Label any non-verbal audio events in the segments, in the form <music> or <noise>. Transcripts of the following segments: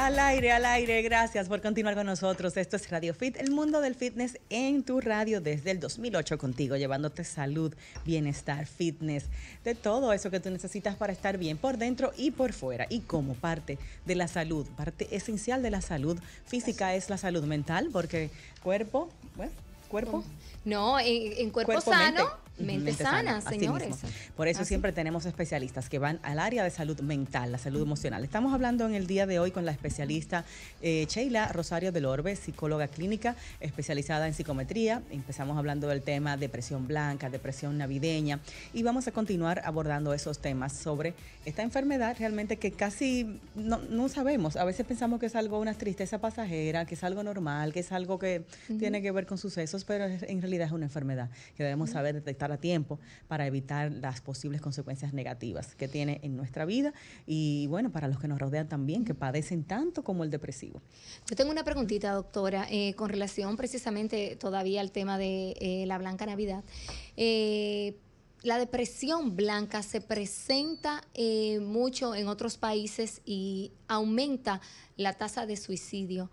Al aire, al aire, gracias por continuar con nosotros. Esto es Radio Fit, el mundo del fitness en tu radio desde el 2008 contigo, llevándote salud, bienestar, fitness, de todo eso que tú necesitas para estar bien por dentro y por fuera. Y como parte de la salud, parte esencial de la salud física es la salud mental, porque cuerpo, pues, cuerpo. No, en, cuerpo, sano. Mente. sana, señores. Por eso siempre tenemos especialistas que van al área de salud mental, la salud emocional. Estamos hablando en el día de hoy con la especialista eh, Sheila Rosario del Orbe, psicóloga clínica especializada en psicometría. Empezamos hablando del tema depresión blanca, depresión navideña y vamos a continuar abordando esos temas sobre esta enfermedad realmente que casi no, sabemos. A veces pensamos que es algo, una tristeza pasajera, que es algo normal, que es algo que tiene que ver con sucesos, pero en realidad es una enfermedad que debemos saber detectar a tiempo para evitar las posibles consecuencias negativas que tiene en nuestra vida y bueno, para los que nos rodean también, que padecen tanto como el depresivo. Yo tengo una preguntita, doctora, eh, con relación precisamente todavía al tema de eh, la Blanca Navidad. Eh, la depresión blanca se presenta mucho en otros países y aumenta la tasa de suicidio.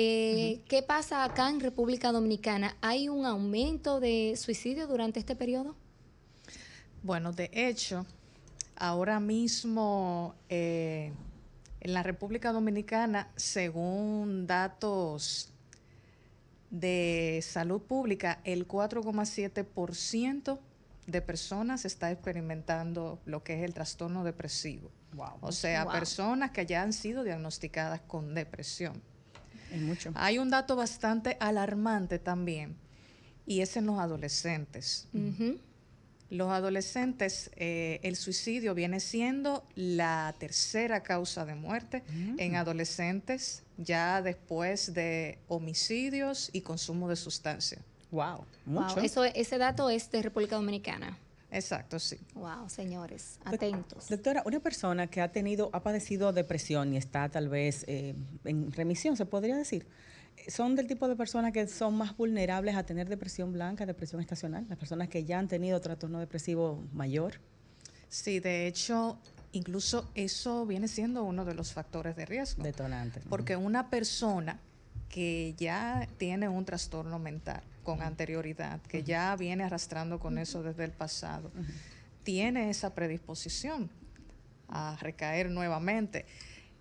Eh, ¿Qué pasa acá en República Dominicana? ¿Hay un aumento de suicidio durante este periodo? Bueno, de hecho, ahora mismo eh, en la República Dominicana, según datos de salud pública, el 4,7% de personas está experimentando lo que es el trastorno depresivo. O sea, personas que ya han sido diagnosticadas con depresión. Hay un dato bastante alarmante también, y es en los adolescentes. Los adolescentes, eh, el suicidio viene siendo la tercera causa de muerte mm. en adolescentes, ya después de homicidios y consumo de sustancias. Wow, mucho. wow. ese dato es de República Dominicana. Exacto, sí. Wow, señores, atentos. Doctora, una persona que ha tenido, ha padecido depresión y está tal vez eh, en remisión, se podría decir, son del tipo de personas que son más vulnerables a tener depresión blanca, depresión estacional, las personas que ya han tenido trastorno depresivo mayor. Sí, de hecho, incluso eso viene siendo uno de los factores de riesgo. Detonante. Porque una persona que ya tiene un trastorno mental con anterioridad, que ya viene arrastrando con eso desde el pasado, tiene esa predisposición a recaer nuevamente.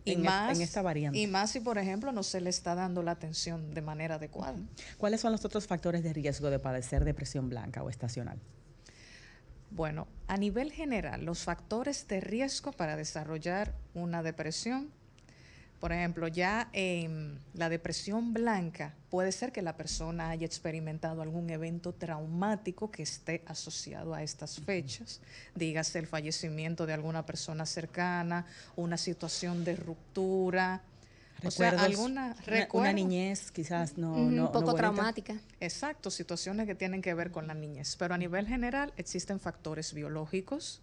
Y e-, más, en esta variante. Y más si, por ejemplo, no se le está dando la atención de manera adecuada. ¿Cuáles son los otros factores de riesgo de padecer depresión blanca o estacional? Bueno, a nivel general, los factores de riesgo para desarrollar una depresión por ejemplo, ya en la depresión blanca puede ser que la persona haya experimentado algún evento traumático que esté asociado a estas fechas, dígase el fallecimiento de alguna persona cercana, una situación de ruptura, alguna una, una, niñez quizás no, poco traumática. Exacto, situaciones que tienen que ver con la niñez, pero a nivel general existen factores biológicos,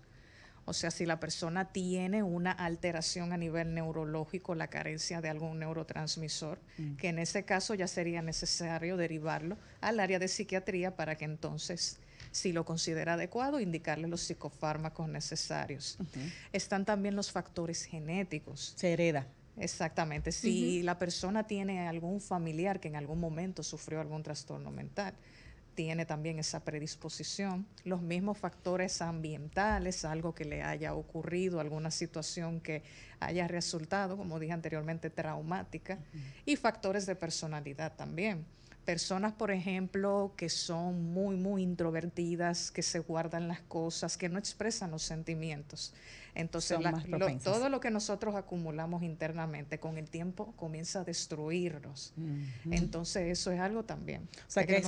o sea, si la persona tiene una alteración a nivel neurológico, la carencia de algún neurotransmisor, mm. que en ese caso ya sería necesario derivarlo al área de psiquiatría para que entonces si lo considera adecuado, indicarle los psicofármacos necesarios. Están también los factores genéticos. Se hereda. Exactamente. Si la persona tiene algún familiar que en algún momento sufrió algún trastorno mental, tiene también esa predisposición, los mismos factores ambientales, algo que le haya ocurrido, alguna situación que haya resultado, como dije anteriormente, traumática, y factores de personalidad también. Personas, por ejemplo, que son muy, muy introvertidas, que se guardan las cosas, que no expresan los sentimientos entonces, todo lo que nosotros acumulamos internamente con el tiempo comienza a destruirnos. Entonces, eso es algo también. O sea, que, es,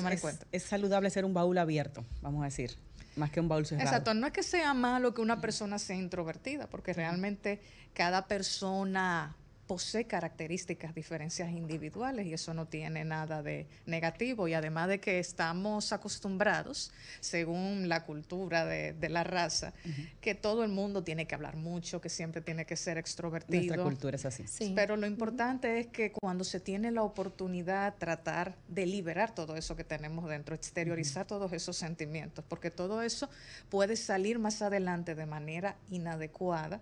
es saludable ser un baúl abierto, vamos a decir más que un baúl cerrado. Exacto, no es que sea malo que una mm. persona sea introvertida, porque realmente cada persona posee características, diferencias individuales y eso no tiene nada de negativo. Y además de que estamos acostumbrados, según la cultura de, la raza, que todo el mundo tiene que hablar mucho, que siempre tiene que ser extrovertido. Nuestra cultura es así. Pero lo importante es que cuando se tiene la oportunidad tratar de liberar todo eso que tenemos dentro, exteriorizar todos esos sentimientos, porque todo eso puede salir más adelante de manera inadecuada,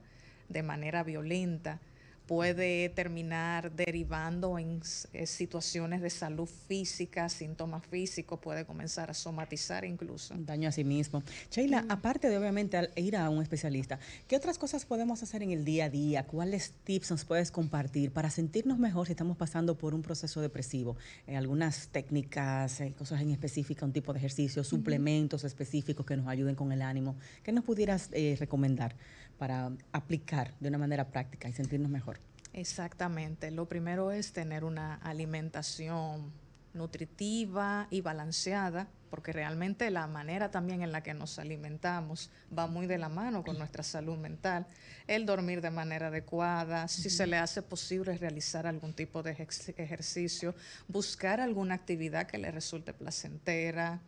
de manera violenta puede terminar derivando en eh, situaciones de salud física, síntomas físicos, puede comenzar a somatizar incluso. Daño a sí mismo. Sheila, aparte de obviamente ir a un especialista, ¿qué otras cosas podemos hacer en el día a día? ¿Cuáles tips nos puedes compartir para sentirnos mejor si estamos pasando por un proceso depresivo? Eh, algunas técnicas, eh, cosas en específica, un tipo de ejercicio, suplementos específicos que nos ayuden con el ánimo. ¿Qué nos pudieras recomendar para aplicar de una manera práctica y sentirnos mejor? Exactamente. Lo primero es tener una alimentación nutritiva y balanceada porque realmente la manera también en la que nos alimentamos va muy de la mano con nuestra salud mental, el dormir de manera adecuada, si se le hace posible realizar algún tipo de ejercicio, buscar alguna actividad que le resulte placentera,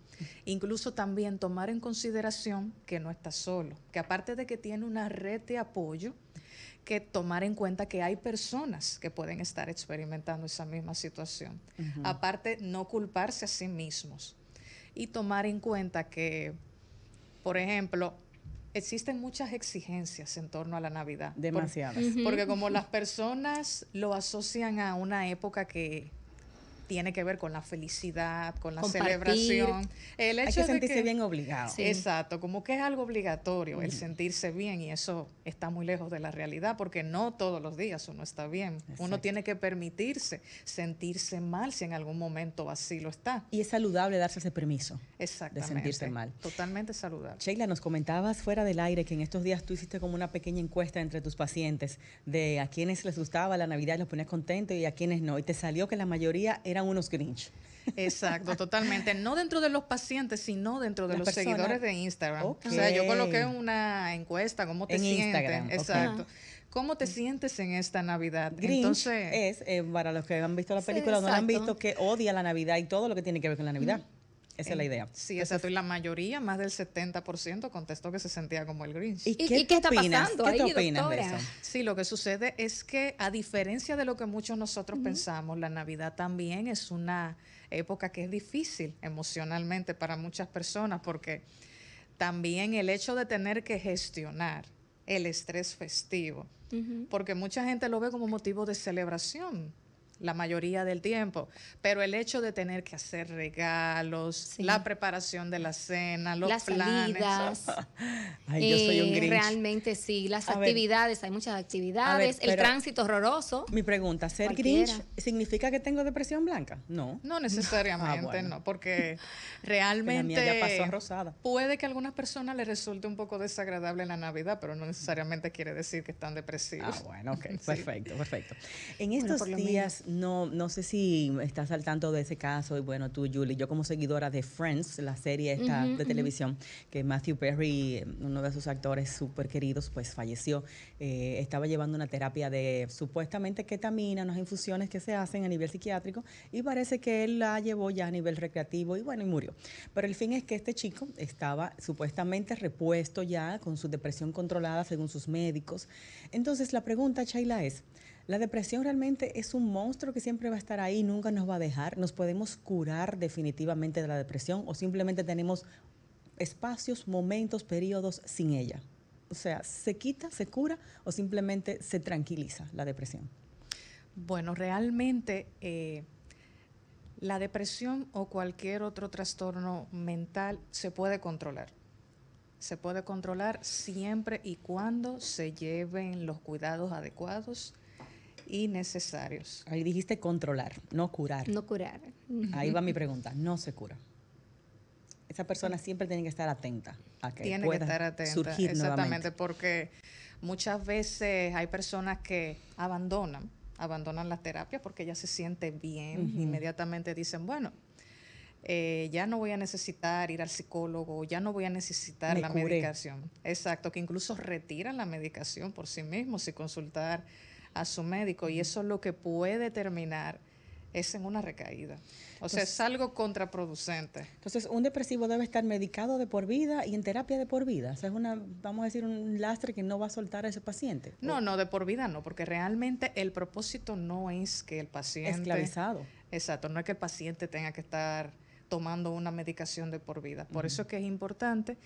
incluso también tomar en consideración que no está solo, que aparte de que tiene una red de apoyo, que tomar en cuenta que hay personas que pueden estar experimentando esa misma situación. Aparte, no culparse a sí mismos y tomar en cuenta que, por ejemplo, existen muchas exigencias en torno a la Navidad. Demasiadas. Porque como las personas lo asocian a una época que tiene que ver con la felicidad, con la celebración. El hecho Hay que de sentirse bien obligado. Exacto, como que es algo obligatorio el sentirse bien y eso está muy lejos de la realidad porque no todos los días uno está bien. Uno tiene que permitirse sentirse mal si en algún momento así lo está. Y es saludable darse ese permiso de sentirse mal. Totalmente saludable. Sheila, nos comentabas fuera del aire que en estos días tú hiciste como una pequeña encuesta entre tus pacientes de a quienes les gustaba la Navidad los ponías contentos y a quienes no. Y te salió que la mayoría eran unos grinch. Exacto, <laughs> totalmente. No dentro de los pacientes, sino dentro de los seguidores de Instagram. O sea, yo coloqué una encuesta, ¿cómo te en Instagram, Exacto. ¿Cómo te sientes en esta Navidad? Grinch Entonces, es, eh, para los que han visto la película o no han visto, que odia la Navidad y todo lo que tiene que ver con la Navidad. Esa es la eh, idea. Sí, exacto. Y la mayoría, más del 70%, contestó que se sentía como el Grinch. ¿Y, qué, está ¿Qué te opinas de eso? Sí, lo que sucede es que, a diferencia de lo que muchos nosotros pensamos, la Navidad también es una época que es difícil emocionalmente para muchas personas, porque también el hecho de tener que gestionar el estrés festivo, porque mucha gente lo ve como motivo de celebración la mayoría del tiempo, pero el hecho de tener que hacer regalos, la preparación de la cena, los las planes, <laughs> Ay, yo soy un eh, realmente sí, las actividades, hay muchas actividades, el tránsito horroroso. Mi pregunta, ¿ser grinch significa que tengo depresión blanca? No. No <laughs> ah, necesariamente, no, porque <laughs> realmente rosada. puede que a algunas personas les resulte un poco desagradable la Navidad, pero no necesariamente quiere decir que están depresivos. Ah, bueno, perfecto, perfecto. En estos días no, no sé si estás al tanto de ese caso, y bueno, tú, Julie, yo como seguidora de Friends, la serie esta de televisión, que Matthew Perry, uno de sus actores súper queridos, pues falleció, eh, estaba llevando una terapia de supuestamente ketamina, unas infusiones que se hacen a nivel psiquiátrico, y parece que él la llevó ya a nivel recreativo, y bueno, y murió. Pero el fin es que este chico estaba supuestamente repuesto ya, con su depresión controlada según sus médicos. Entonces la pregunta, Chayla, es, la depresión realmente es un monstruo que siempre va a estar ahí, nunca nos va a dejar. Nos podemos curar definitivamente de la depresión o simplemente tenemos espacios, momentos, periodos sin ella. O sea, se quita, se cura o simplemente se tranquiliza la depresión. Bueno, realmente eh, la depresión o cualquier otro trastorno mental se puede controlar. Se puede controlar siempre y cuando se lleven los cuidados adecuados, y necesarios. Ahí dijiste controlar, no curar. No curar. Ahí va mi pregunta, no se cura. Esa persona siempre tiene que estar atenta a que tiene que estar atenta, exactamente, porque muchas veces hay personas que abandonan, abandonan la terapia porque ya se siente bien, inmediatamente dicen, bueno, eh, ya no voy a necesitar ir al psicólogo, ya no voy a necesitar la medicación. Exacto, que incluso retiran la medicación por sí mismos sin consultar a su médico y eso es lo que puede terminar es en una recaída. O sea, es algo contraproducente. Entonces, un depresivo debe estar medicado de por vida y en terapia de por vida. O sea, es una, vamos a decir, un lastre que no va a soltar a ese paciente. No, no, de por vida no, porque realmente el propósito no es que el paciente... Esclavizado. Exacto, no es que el paciente tenga que estar tomando una medicación de por vida. Por eso es que es importante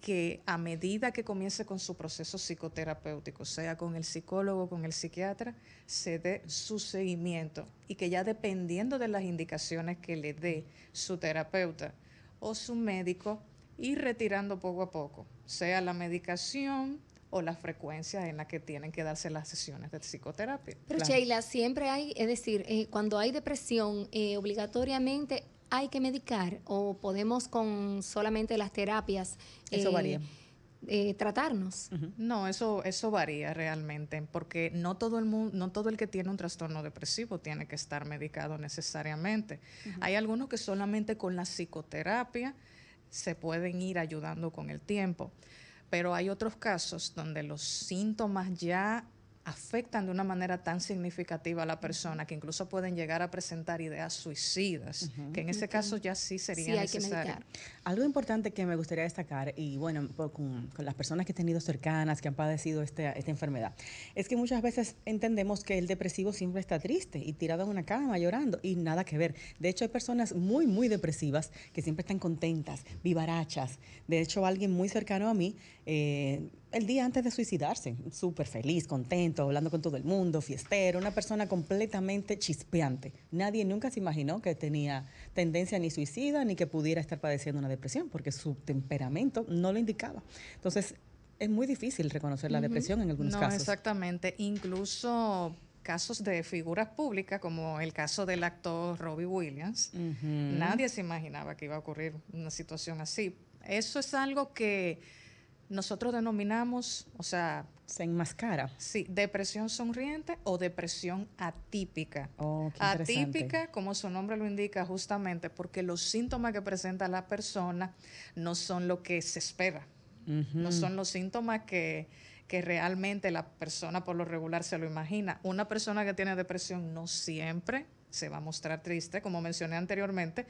que a medida que comience con su proceso psicoterapéutico, sea con el psicólogo, con el psiquiatra, se dé su seguimiento y que ya dependiendo de las indicaciones que le dé su terapeuta o su médico, ir retirando poco a poco, sea la medicación o las frecuencias en las que tienen que darse las sesiones de psicoterapia. Pero Sheila, siempre hay, es decir, eh, cuando hay depresión, eh, obligatoriamente hay que medicar o podemos con solamente las terapias. Eh, eh, tratarnos. No, eso, eso varía realmente, porque no todo el mundo, no todo el que tiene un trastorno depresivo tiene que estar medicado necesariamente. Hay algunos que solamente con la psicoterapia se pueden ir ayudando con el tiempo. Pero hay otros casos donde los síntomas ya afectan de una manera tan significativa a la persona que incluso pueden llegar a presentar ideas suicidas, que en ese caso ya sí sería necesario. Algo importante que me gustaría destacar, y bueno, con, las personas que he tenido cercanas, que han padecido este, esta, enfermedad, es que muchas veces entendemos que el depresivo siempre está triste y tirado en una cama llorando, y nada que ver. De hecho, hay personas muy, muy depresivas que siempre están contentas, vivarachas. De hecho, alguien muy cercano a mí, eh, el día antes de suicidarse, súper feliz, contento, hablando con todo el mundo, fiestero, una persona completamente chispeante. Nadie nunca se imaginó que tenía tendencia ni suicida ni que pudiera estar padeciendo una depresión, porque su temperamento no lo indicaba. Entonces, es muy difícil reconocer la depresión en algunos no, casos. Exactamente, incluso casos de figuras públicas, como el caso del actor Robbie Williams. Nadie se imaginaba que iba a ocurrir una situación así. Eso es algo que nosotros denominamos, o sea... Se enmascara. Sí, depresión sonriente o depresión atípica. Oh, atípica, como su nombre lo indica, justamente porque los síntomas que presenta la persona no son lo que se espera. No son los síntomas que, que realmente la persona por lo regular se lo imagina. Una persona que tiene depresión no siempre se va a mostrar triste, como mencioné anteriormente,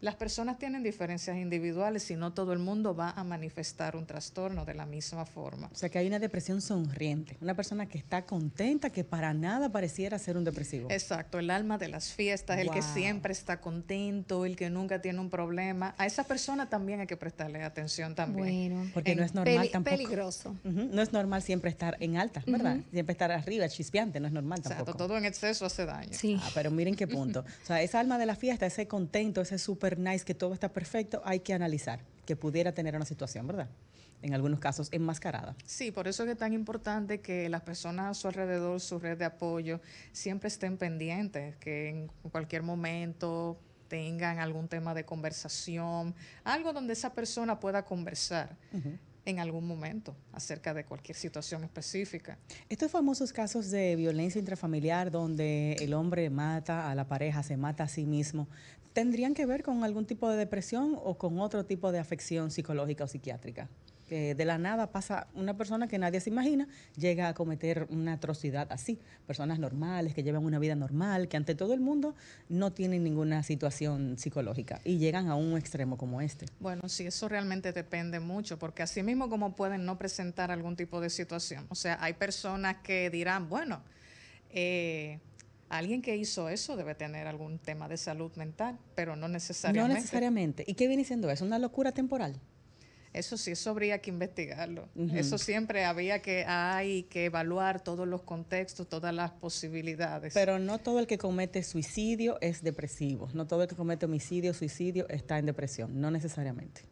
las personas tienen diferencias individuales y no todo el mundo va a manifestar un trastorno de la misma forma. O sea que hay una depresión sonriente, una persona que está contenta, que para nada pareciera ser un depresivo. Exacto, el alma de las fiestas, el que siempre está contento, el que nunca tiene un problema. A esa persona también hay que prestarle atención también. porque no es normal tampoco. Peligroso. No es normal siempre estar en alta, ¿verdad? Siempre estar arriba, chispeante, no es normal tampoco. Exacto, todo en exceso hace daño. Sí. Ah, pero miren qué <laughs> punto. O sea, esa alma de la fiesta, ese contento, ese súper que todo está perfecto, hay que analizar que pudiera tener una situación, ¿verdad? En algunos casos enmascarada. Sí, por eso es que es tan importante que las personas a su alrededor, su red de apoyo, siempre estén pendientes, que en cualquier momento tengan algún tema de conversación, algo donde esa persona pueda conversar. en algún momento acerca de cualquier situación específica. Estos famosos casos de violencia intrafamiliar donde el hombre mata a la pareja, se mata a sí mismo, tendrían que ver con algún tipo de depresión o con otro tipo de afección psicológica o psiquiátrica. Que de la nada pasa una persona que nadie se imagina, llega a cometer una atrocidad así. Personas normales, que llevan una vida normal, que ante todo el mundo no tienen ninguna situación psicológica y llegan a un extremo como este. Bueno, sí, eso realmente depende mucho, porque así mismo como pueden no presentar algún tipo de situación. O sea, hay personas que dirán, bueno, eh, alguien que hizo eso debe tener algún tema de salud mental, pero no necesariamente. No necesariamente. ¿Y qué viene siendo eso? ¿Una locura temporal? Eso sí, eso habría que investigarlo. Eso siempre había que, hay que evaluar todos los contextos, todas las posibilidades. Pero no todo el que comete suicidio es depresivo. No todo el que comete homicidio, suicidio está en depresión. No necesariamente.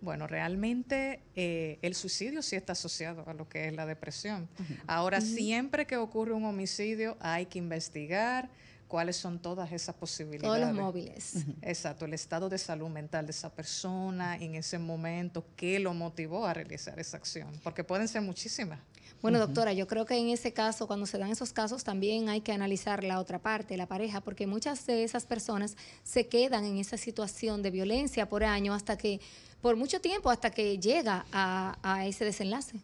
Bueno, realmente eh, el suicidio sí está asociado a lo que es la depresión. Ahora, siempre que ocurre un homicidio hay que investigar, cuáles son todas esas posibilidades. Todos los móviles. Exacto, el estado de salud mental de esa persona en ese momento, qué lo motivó a realizar esa acción, porque pueden ser muchísimas. Bueno, doctora, yo creo que en ese caso, cuando se dan esos casos, también hay que analizar la otra parte, la pareja, porque muchas de esas personas se quedan en esa situación de violencia por año hasta que, por mucho tiempo, hasta que llega a ese desenlace.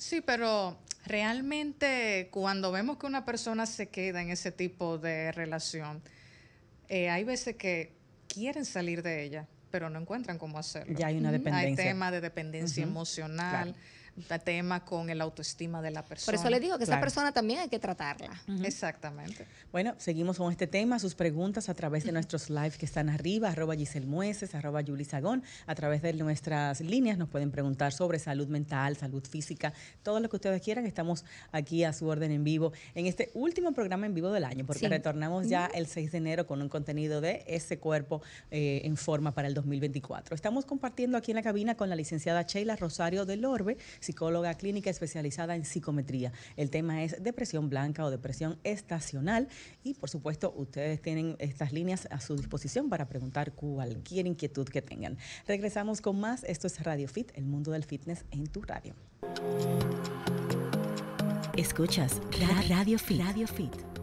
Sí, pero realmente cuando vemos que una persona se queda en ese tipo de relación, eh, hay veces que quieren salir de ella, pero no encuentran cómo hacerlo. Ya hay una dependencia. Hay tema de dependencia emocional tema con el autoestima de la persona. Por eso le digo que esa persona también hay que tratarla. Exactamente. Bueno, seguimos con este tema, sus preguntas a través de nuestros lives que están arriba, arroba Giselle Mueces, arroba a través de nuestras líneas nos pueden preguntar sobre salud mental, salud física, todo lo que ustedes quieran, estamos aquí a su orden en vivo en este último programa en vivo del año, porque retornamos ya el 6 de enero con un contenido de ese cuerpo eh, en forma para el 2024. Estamos compartiendo aquí en la cabina con la licenciada Sheila Rosario del Orbe, psicóloga clínica especializada en psicometría. El tema es depresión blanca o depresión estacional y por supuesto ustedes tienen estas líneas a su disposición para preguntar cualquier inquietud que tengan. Regresamos con más, esto es Radio Fit, el mundo del fitness en tu radio. Escuchas Radio Fit. Radio Fit.